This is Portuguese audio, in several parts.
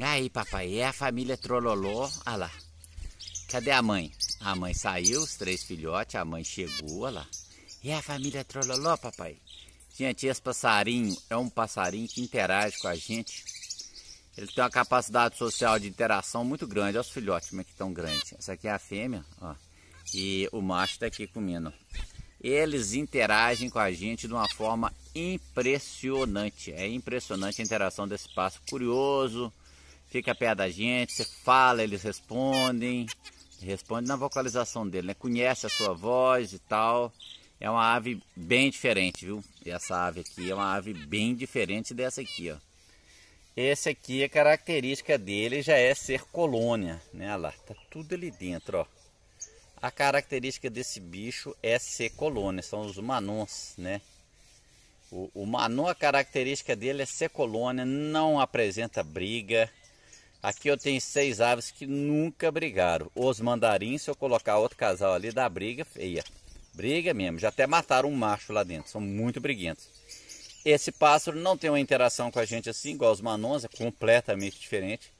Aí, papai, é a família Trololó. Olha lá. Cadê a mãe? A mãe saiu, os três filhotes, a mãe chegou, olha lá. É a família Trololó, papai? Gente, esse passarinho é um passarinho que interage com a gente. Ele tem uma capacidade social de interação muito grande. Olha os filhotes, como é que tão grande. Essa aqui é a fêmea, ó. E o macho está aqui comendo. Eles interagem com a gente de uma forma impressionante. É impressionante a interação desse pássaro curioso, fica perto da gente, você fala, eles respondem, responde na vocalização dele, né? Conhece a sua voz e tal. É uma ave bem diferente, viu? Essa ave aqui é uma ave bem diferente dessa aqui, ó. Esse aqui, a é característica dele já é ser colônia, né? Olha lá, tá tudo ali dentro, ó. A característica desse bicho é ser colônia, são os manons, né? O, o Manu, a característica dele é ser colônia, não apresenta briga, Aqui eu tenho seis aves que nunca brigaram. Os mandarins, se eu colocar outro casal ali, dá briga feia. Briga mesmo. Já até mataram um macho lá dentro. São muito briguentos. Esse pássaro não tem uma interação com a gente assim, igual os manons, é completamente diferente.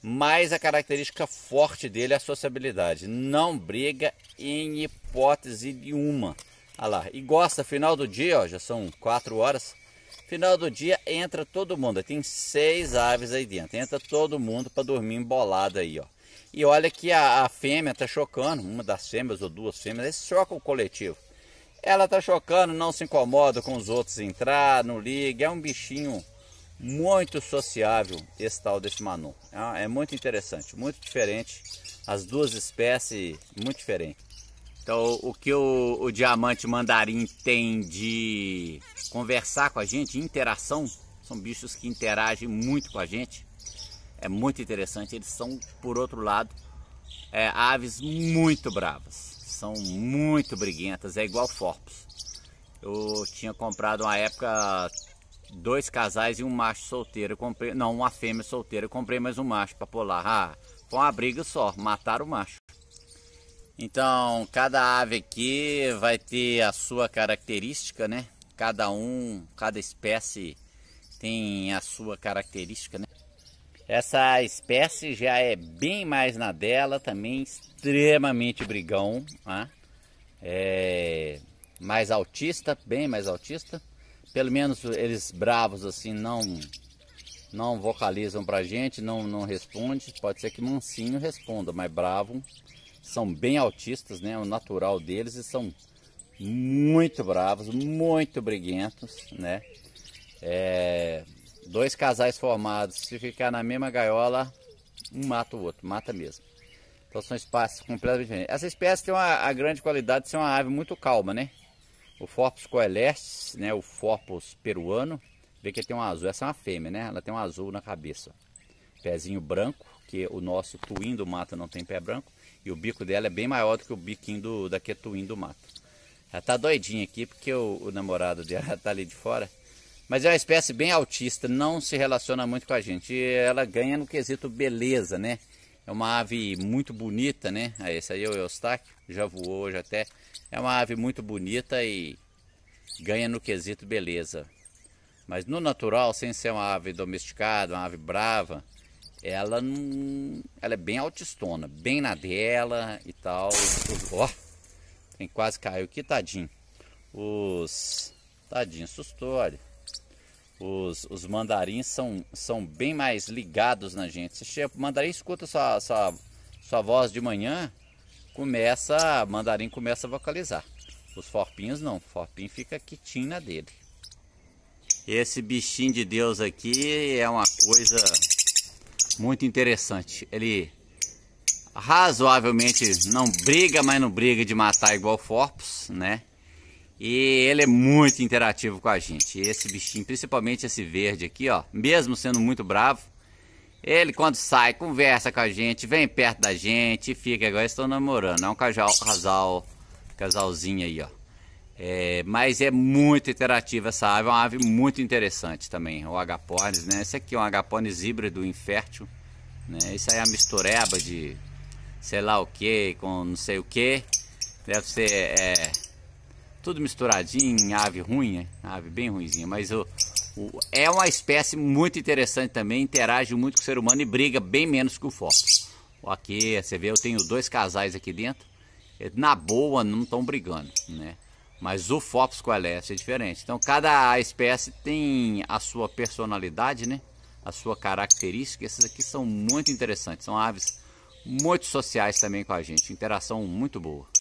Mas a característica forte dele é a sociabilidade. Não briga em hipótese nenhuma. Olha lá. E gosta, final do dia, ó, já são 4 horas Final do dia entra todo mundo. Tem seis aves aí dentro. Entra todo mundo para dormir embolado aí, ó. E olha que a, a fêmea tá chocando, uma das fêmeas ou duas fêmeas, eles choca o coletivo. Ela tá chocando, não se incomoda com os outros entrar, não liga. É um bichinho muito sociável esse tal desse Manu. É, é muito interessante, muito diferente. As duas espécies, muito diferentes. Então, o que o, o diamante mandarim tem de conversar com a gente, interação, são bichos que interagem muito com a gente. É muito interessante. Eles são, por outro lado, é, aves muito bravas, são muito briguentas, é igual Forpus. Eu tinha comprado uma época dois casais e um macho solteiro, comprei, não, uma fêmea solteira, comprei mais um macho para polar. Ah, foi uma briga só, mataram o macho. Então, cada ave aqui vai ter a sua característica, né? Cada um, cada espécie tem a sua característica, né? Essa espécie já é bem mais na dela, também extremamente brigão, né? é mais autista, bem mais autista. Pelo menos eles bravos assim não não vocalizam pra gente, não, não responde. Pode ser que mansinho responda, mas bravo são bem autistas, né? É o natural deles e são muito bravos, muito briguentos, né? É, dois casais formados, se ficar na mesma gaiola, um mata o outro, mata mesmo. Então são espaços completamente diferentes. Essa espécie tem uma, a grande qualidade de ser uma ave muito calma, né? O Forpus coelestes, né? O Forpus peruano, vê que tem um azul. Essa é uma fêmea, né? Ela tem um azul na cabeça. Pezinho branco, que o nosso tuim do mato não tem pé branco. E o bico dela é bem maior do que o biquinho do, da quetuim do mato. Ela tá doidinha aqui porque o, o namorado dela tá ali de fora. Mas é uma espécie bem autista, não se relaciona muito com a gente. E ela ganha no quesito beleza, né? É uma ave muito bonita, né? Ah, esse aí é o Eustáquio, já voou hoje até. É uma ave muito bonita e ganha no quesito beleza. Mas no natural, sem ser uma ave domesticada, uma ave brava, ela não. Ela é bem altistona, bem na dela e tal. Ó, oh, tem quase caiu aqui, tadinho. Os. Tadinho, assustou, olha. Os, os mandarins são, são bem mais ligados na gente. Você chega, o mandarim escuta sua, sua, sua voz de manhã, começa. Mandarim começa a vocalizar. Os forpinhos não, o forpinho fica quietinho na dele. Esse bichinho de Deus aqui é uma coisa muito interessante. Ele razoavelmente não briga, mas não briga de matar igual Forpus, né? E ele é muito interativo com a gente. Esse bichinho, principalmente esse verde aqui, ó, mesmo sendo muito bravo, ele quando sai, conversa com a gente, vem perto da gente, fica igual estou namorando. É um casal, casal casalzinho aí, ó. É, mas é muito interativa essa ave, é uma ave muito interessante também, o agapones, né? Esse aqui é um agapones híbrido infértil, né? Isso aí é a mistureba de sei lá o que com não sei o que. Deve ser é, tudo misturadinho, ave ruim, né? ave bem ruimzinha, mas o, o, é uma espécie muito interessante também, interage muito com o ser humano e briga bem menos que o foco. Aqui, você vê, eu tenho dois casais aqui dentro, na boa não estão brigando, né? Mas o Fops coalesce é diferente. Então cada espécie tem a sua personalidade, né? A sua característica. Esses aqui são muito interessantes. São aves muito sociais também com a gente. Interação muito boa.